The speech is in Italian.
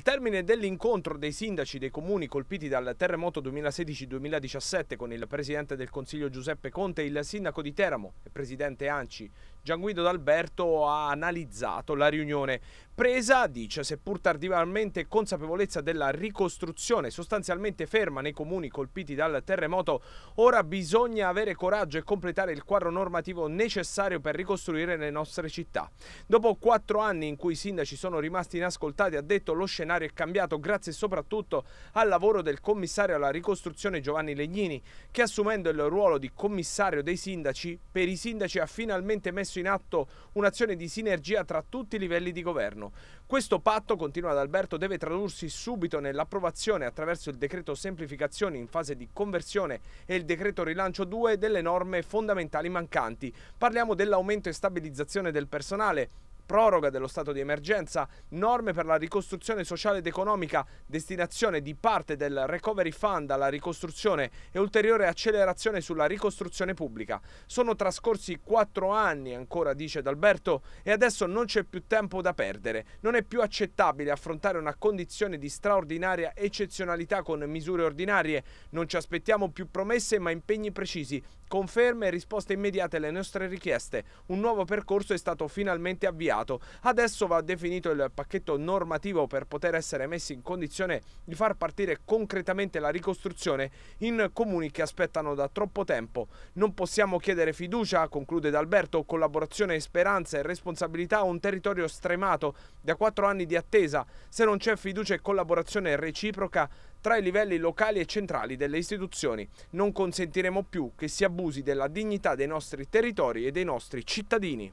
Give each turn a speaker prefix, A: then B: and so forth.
A: Al termine dell'incontro dei sindaci dei comuni colpiti dal terremoto 2016-2017 con il presidente del Consiglio Giuseppe Conte, il sindaco di Teramo e presidente Anci Gianguido D'Alberto ha analizzato la riunione presa, dice, seppur tardivamente consapevolezza della ricostruzione sostanzialmente ferma nei comuni colpiti dal terremoto, ora bisogna avere coraggio e completare il quadro normativo necessario per ricostruire le nostre città. Dopo quattro anni in cui i sindaci sono rimasti inascoltati, ha detto lo scenario scenario è cambiato grazie soprattutto al lavoro del commissario alla ricostruzione Giovanni Legnini, che assumendo il ruolo di commissario dei sindaci, per i sindaci ha finalmente messo in atto un'azione di sinergia tra tutti i livelli di governo. Questo patto, continua ad Alberto, deve tradursi subito nell'approvazione attraverso il decreto semplificazioni in fase di conversione e il decreto rilancio 2 delle norme fondamentali mancanti. Parliamo dell'aumento e stabilizzazione del personale, proroga dello stato di emergenza, norme per la ricostruzione sociale ed economica, destinazione di parte del Recovery Fund alla ricostruzione e ulteriore accelerazione sulla ricostruzione pubblica. Sono trascorsi quattro anni ancora, dice D'Alberto, e adesso non c'è più tempo da perdere. Non è più accettabile affrontare una condizione di straordinaria eccezionalità con misure ordinarie. Non ci aspettiamo più promesse ma impegni precisi Conferme e risposte immediate alle nostre richieste. Un nuovo percorso è stato finalmente avviato. Adesso va definito il pacchetto normativo per poter essere messi in condizione di far partire concretamente la ricostruzione in comuni che aspettano da troppo tempo. Non possiamo chiedere fiducia, conclude D'Alberto, collaborazione, speranza e responsabilità a un territorio stremato da quattro anni di attesa. Se non c'è fiducia e collaborazione reciproca, tra i livelli locali e centrali delle istituzioni. Non consentiremo più che si abusi della dignità dei nostri territori e dei nostri cittadini.